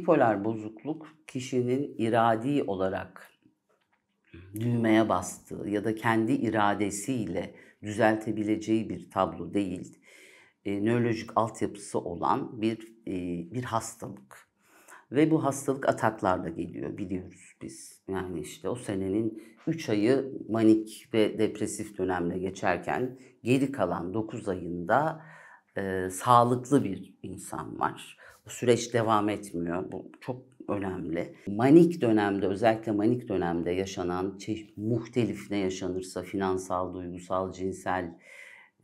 bipolar bozukluk kişinin iradi olarak düğmeye bastığı ya da kendi iradesiyle düzeltebileceği bir tablo değil. E, nörolojik altyapısı olan bir e, bir hastalık. Ve bu hastalık ataklarla geliyor biliyoruz biz. Yani işte o senenin 3 ayı manik ve depresif dönemle geçerken geri kalan 9 ayında e, sağlıklı bir insan var bu süreç devam etmiyor. Bu çok önemli. Manik dönemde özellikle manik dönemde yaşanan şey, muhtelif ne yaşanırsa finansal, duygusal, cinsel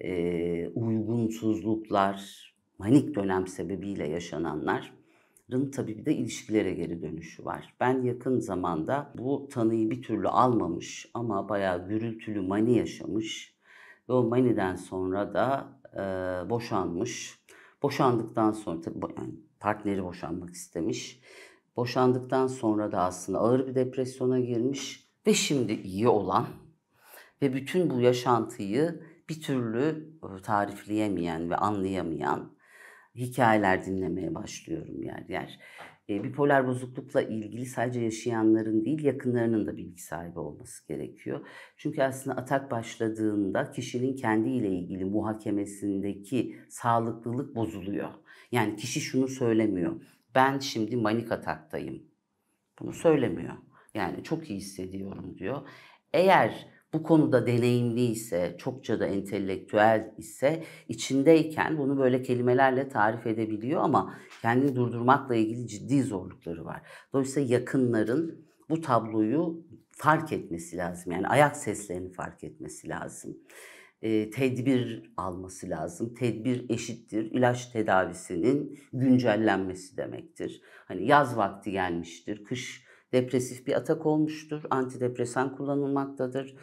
e, uygunsuzluklar, manik dönem sebebiyle yaşananların tabii bir de ilişkilere geri dönüşü var. Ben yakın zamanda bu tanıyı bir türlü almamış ama bayağı gürültülü mani yaşamış ve o maniden sonra da e, boşanmış Boşandıktan sonra tabii yani partneri boşanmak istemiş. Boşandıktan sonra da aslında ağır bir depresyona girmiş ve şimdi iyi olan ve bütün bu yaşantıyı bir türlü e, tarifleyemeyen ve anlayamayan hikayeler dinlemeye başlıyorum yer yer. Ee, bipolar bozuklukla ilgili sadece yaşayanların değil yakınlarının da bilgi sahibi olması gerekiyor. Çünkü aslında atak başladığında kişinin kendiyle ilgili muhakemesindeki sağlıklılık bozuluyor. Yani kişi şunu söylemiyor. Ben şimdi manik ataktayım. Bunu söylemiyor. Yani çok iyi hissediyorum diyor. Eğer bu konuda deneyimli ise, çokça da entelektüel ise içindeyken bunu böyle kelimelerle tarif edebiliyor ama kendini durdurmakla ilgili ciddi zorlukları var. Dolayısıyla yakınların bu tabloyu fark etmesi lazım. Yani ayak seslerini fark etmesi lazım. E, tedbir alması lazım. Tedbir eşittir ilaç tedavisinin güncellenmesi demektir. Hani yaz vakti gelmiştir, kış depresif bir atak olmuştur. Antidepresan kullanılmaktadır.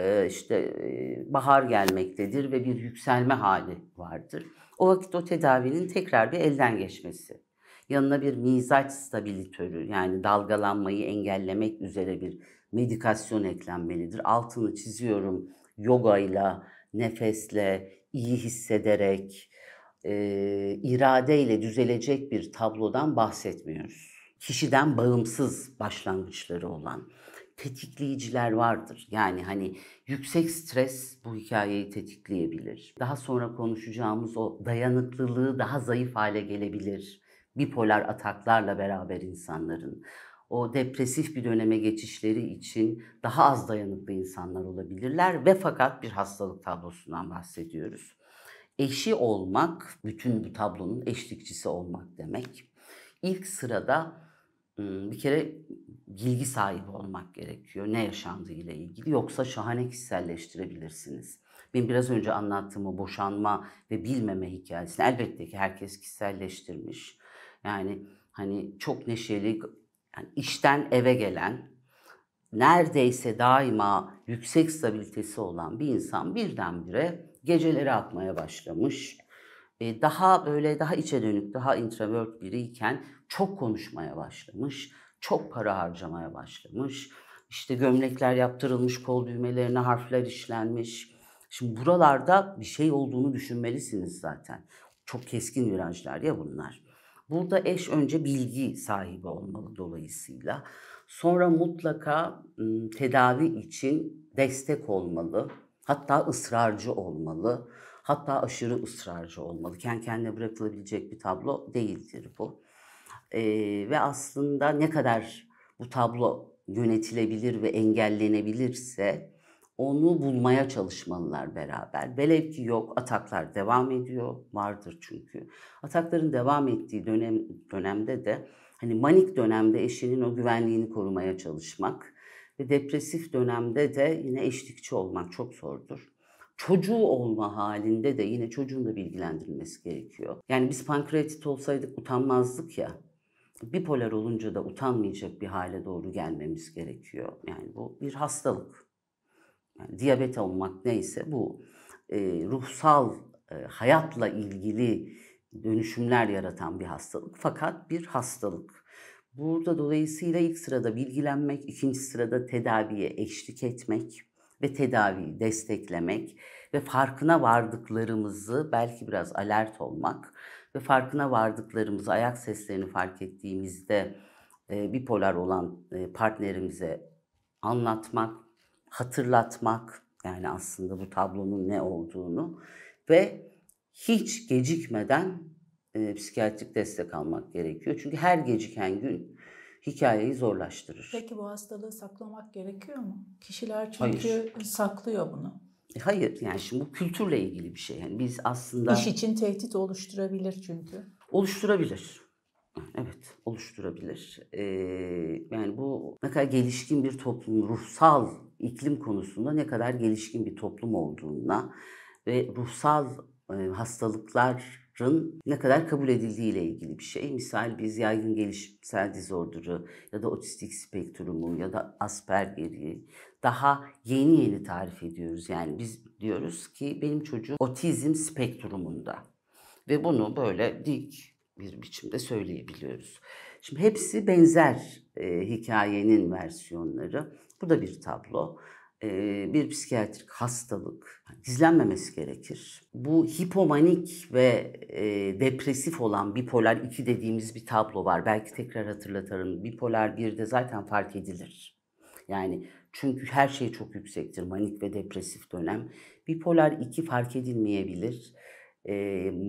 Ee, işte e, bahar gelmektedir ve bir yükselme hali vardır. O vakit o tedavinin tekrar bir elden geçmesi. Yanına bir mizaç stabilitörü yani dalgalanmayı engellemek üzere bir medikasyon eklenmelidir. Altını çiziyorum yogayla, nefesle, iyi hissederek, e, iradeyle düzelecek bir tablodan bahsetmiyoruz kişiden bağımsız başlangıçları olan tetikleyiciler vardır. Yani hani yüksek stres bu hikayeyi tetikleyebilir. Daha sonra konuşacağımız o dayanıklılığı daha zayıf hale gelebilir. Bipolar ataklarla beraber insanların o depresif bir döneme geçişleri için daha az dayanıklı insanlar olabilirler ve fakat bir hastalık tablosundan bahsediyoruz. Eşi olmak, bütün bu tablonun eşlikçisi olmak demek. İlk sırada bir kere bilgi sahibi olmak gerekiyor. Ne yaşandığı ile ilgili yoksa şahane kişiselleştirebilirsiniz. ben biraz önce anlattığım o boşanma ve bilmeme hikayesini elbette ki herkes kişiselleştirmiş. Yani hani çok neşeli, yani işten eve gelen, neredeyse daima yüksek stabilitesi olan bir insan birdenbire geceleri atmaya başlamış daha böyle daha içe dönük, daha introvert biriyken çok konuşmaya başlamış, çok para harcamaya başlamış. İşte gömlekler yaptırılmış, kol düğmelerine harfler işlenmiş. Şimdi buralarda bir şey olduğunu düşünmelisiniz zaten. Çok keskin virajlar ya bunlar. Burada eş önce bilgi sahibi olmalı dolayısıyla. Sonra mutlaka tedavi için destek olmalı. Hatta ısrarcı olmalı. Hatta aşırı ısrarcı olmalı. Kendi kendine bırakılabilecek bir tablo değildir bu. Ee, ve aslında ne kadar bu tablo yönetilebilir ve engellenebilirse onu bulmaya çalışmalılar beraber. Velev ki yok ataklar devam ediyor. Vardır çünkü. Atakların devam ettiği dönem, dönemde de hani manik dönemde eşinin o güvenliğini korumaya çalışmak ve depresif dönemde de yine eşlikçi olmak çok zordur çocuğu olma halinde de yine çocuğun da bilgilendirilmesi gerekiyor. Yani biz pankreatit olsaydık utanmazdık ya. Bipolar olunca da utanmayacak bir hale doğru gelmemiz gerekiyor. Yani bu bir hastalık. Yani diyabet olmak neyse bu e, ruhsal e, hayatla ilgili dönüşümler yaratan bir hastalık fakat bir hastalık. Burada dolayısıyla ilk sırada bilgilenmek, ikinci sırada tedaviye eşlik etmek, ve tedaviyi desteklemek ve farkına vardıklarımızı belki biraz alert olmak ve farkına vardıklarımızı ayak seslerini fark ettiğimizde e, bipolar olan e, partnerimize anlatmak, hatırlatmak yani aslında bu tablonun ne olduğunu ve hiç gecikmeden e, psikiyatrik destek almak gerekiyor. Çünkü her geciken gün hikayeyi zorlaştırır. Peki bu hastalığı saklamak gerekiyor mu? Kişiler çünkü Hayır. saklıyor bunu. E, hayır yani şimdi bu kültürle ilgili bir şey. Yani biz aslında... İş için tehdit oluşturabilir çünkü. Oluşturabilir. Evet oluşturabilir. Ee, yani bu ne kadar gelişkin bir toplum, ruhsal iklim konusunda ne kadar gelişkin bir toplum olduğuna ve ruhsal e, hastalıklar ne kadar kabul edildiği ile ilgili bir şey. Misal biz yaygın gelişimsel dizorduru ya da otistik spektrumu ya da Asperger'i daha yeni yeni tarif ediyoruz. Yani biz diyoruz ki benim çocuğum otizm spektrumunda ve bunu böyle dik bir biçimde söyleyebiliyoruz. Şimdi hepsi benzer e, hikayenin versiyonları. Bu da bir tablo bir psikiyatrik hastalık gizlenmemesi gerekir. Bu hipomanik ve depresif olan bipolar 2 dediğimiz bir tablo var. Belki tekrar hatırlatarım Bipolar 1'de zaten fark edilir. Yani çünkü her şey çok yüksektir manik ve depresif dönem. Bipolar 2 fark edilmeyebilir. E,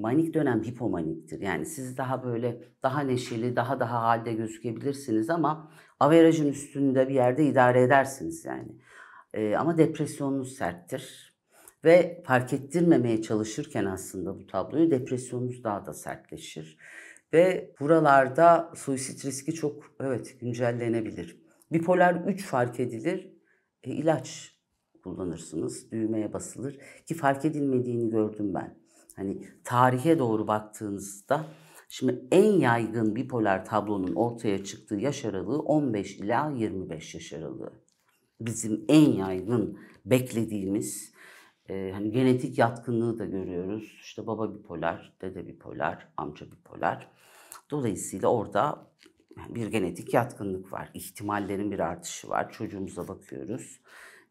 manik dönem hipomaniktir. Yani siz daha böyle daha neşeli, daha daha halde gözükebilirsiniz ama averajın üstünde bir yerde idare edersiniz yani. E, ama depresyonunuz serttir. Ve fark ettirmemeye çalışırken aslında bu tabloyu depresyonunuz daha da sertleşir. Ve buralarda suisit riski çok evet güncellenebilir. Bipolar 3 fark edilir. E, ilaç kullanırsınız. Düğmeye basılır. Ki fark edilmediğini gördüm ben. Hani tarihe doğru baktığınızda Şimdi en yaygın bipolar tablonun ortaya çıktığı yaş aralığı 15 ila 25 yaş aralığı bizim en yaygın beklediğimiz e, hani genetik yatkınlığı da görüyoruz. İşte baba bipolar, dede bipolar, amca bipolar. Dolayısıyla orada bir genetik yatkınlık var. İhtimallerin bir artışı var. Çocuğumuza bakıyoruz.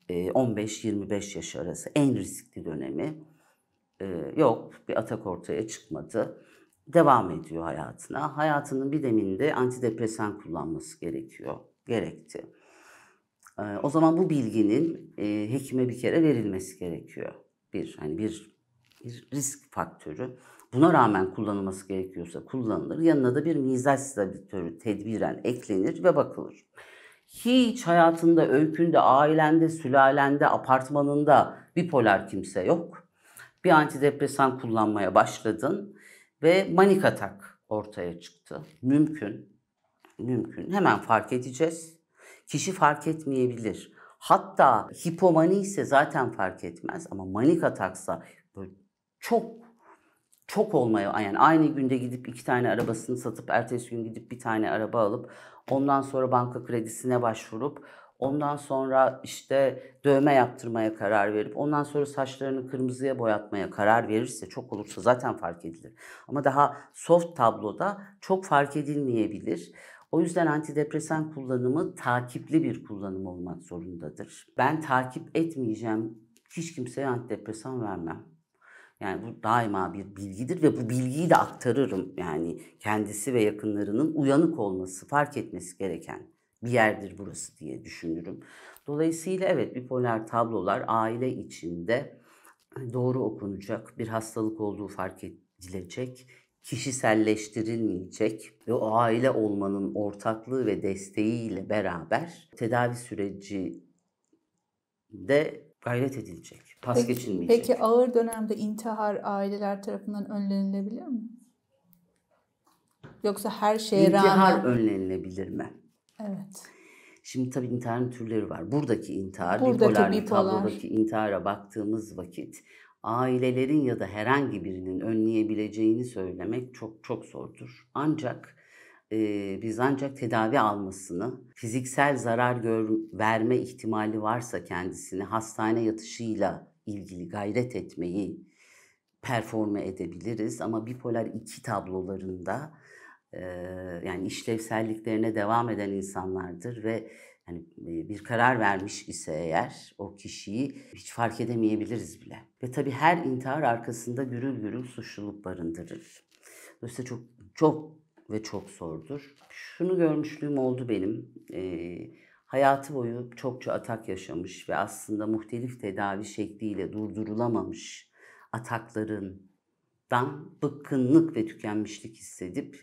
E, 15-25 yaş arası en riskli dönemi. E, yok bir atak ortaya çıkmadı. Devam ediyor hayatına. Hayatının bir deminde antidepresan kullanması gerekiyor. Gerekti. Ee, o zaman bu bilginin e, hekime bir kere verilmesi gerekiyor. Bir hani bir, bir risk faktörü. Buna rağmen kullanılması gerekiyorsa kullanılır. Yanına da bir mizaç stabilitörü tedbiren eklenir ve bakılır. Hiç hayatında, öykünde, ailende, sülalende, apartmanında bipolar kimse yok. Bir antidepresan kullanmaya başladın ve manik atak ortaya çıktı. Mümkün. Mümkün. Hemen fark edeceğiz kişi fark etmeyebilir. Hatta hipomani ise zaten fark etmez ama manik ataksa çok çok olmaya yani aynı günde gidip iki tane arabasını satıp ertesi gün gidip bir tane araba alıp ondan sonra banka kredisine başvurup ondan sonra işte dövme yaptırmaya karar verip ondan sonra saçlarını kırmızıya boyatmaya karar verirse çok olursa zaten fark edilir. Ama daha soft tabloda çok fark edilmeyebilir. O yüzden antidepresan kullanımı takipli bir kullanım olmak zorundadır. Ben takip etmeyeceğim hiç kimseye antidepresan vermem. Yani bu daima bir bilgidir ve bu bilgiyi de aktarırım. Yani kendisi ve yakınlarının uyanık olması, fark etmesi gereken bir yerdir burası diye düşünürüm. Dolayısıyla evet bipolar tablolar aile içinde doğru okunacak, bir hastalık olduğu fark edilecek, kişiselleştirilmeyecek ve o aile olmanın ortaklığı ve desteğiyle beraber tedavi süreci de gayret edilecek. Pas peki, geçilmeyecek. Peki ağır dönemde intihar aileler tarafından önlenilebilir mi? Yoksa her şeye intihar rağmen... İntihar önlenilebilir mi? Evet. Şimdi tabii intiharın türleri var. Buradaki intihar, Buradaki bipolar, bipolar tablodaki intihara baktığımız vakit ailelerin ya da herhangi birinin önleyebileceğini söylemek çok çok zordur. Ancak e, biz ancak tedavi almasını, fiziksel zarar gör, verme ihtimali varsa kendisini hastane yatışıyla ilgili gayret etmeyi performe edebiliriz. Ama bipolar 2 tablolarında e, yani işlevselliklerine devam eden insanlardır ve yani bir karar vermiş ise eğer o kişiyi hiç fark edemeyebiliriz bile. Ve tabii her intihar arkasında gürül gürül suçluluk barındırır. Dolayısıyla çok çok ve çok zordur. Şunu görmüşlüğüm oldu benim. Ee, hayatı boyu çokça atak yaşamış ve aslında muhtelif tedavi şekliyle durdurulamamış ataklarından bıkkınlık ve tükenmişlik hissedip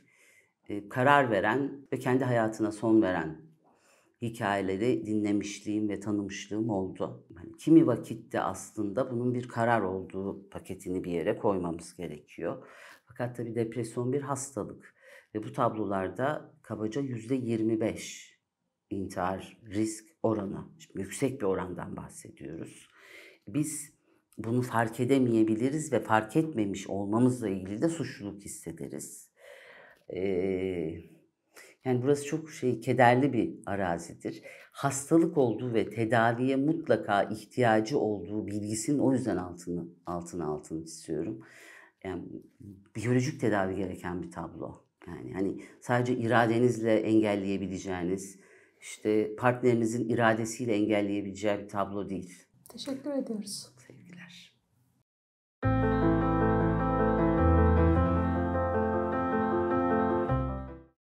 e, karar veren ve kendi hayatına son veren hikayeleri dinlemişliğim ve tanımışlığım oldu. Yani kimi vakitte aslında bunun bir karar olduğu paketini bir yere koymamız gerekiyor. Fakat tabi depresyon bir hastalık ve bu tablolarda kabaca yüzde 25 intihar risk oranı. Şimdi yüksek bir orandan bahsediyoruz. Biz bunu fark edemeyebiliriz ve fark etmemiş olmamızla ilgili de suçluluk hissederiz. Ee, yani burası çok şey kederli bir arazidir. Hastalık olduğu ve tedaviye mutlaka ihtiyacı olduğu bilgisinin o yüzden altını altını altını istiyorum. Yani biyolojik tedavi gereken bir tablo. Yani hani sadece iradenizle engelleyebileceğiniz, işte partnerinizin iradesiyle engelleyebileceği bir tablo değil. Teşekkür ediyoruz. Sevgiler.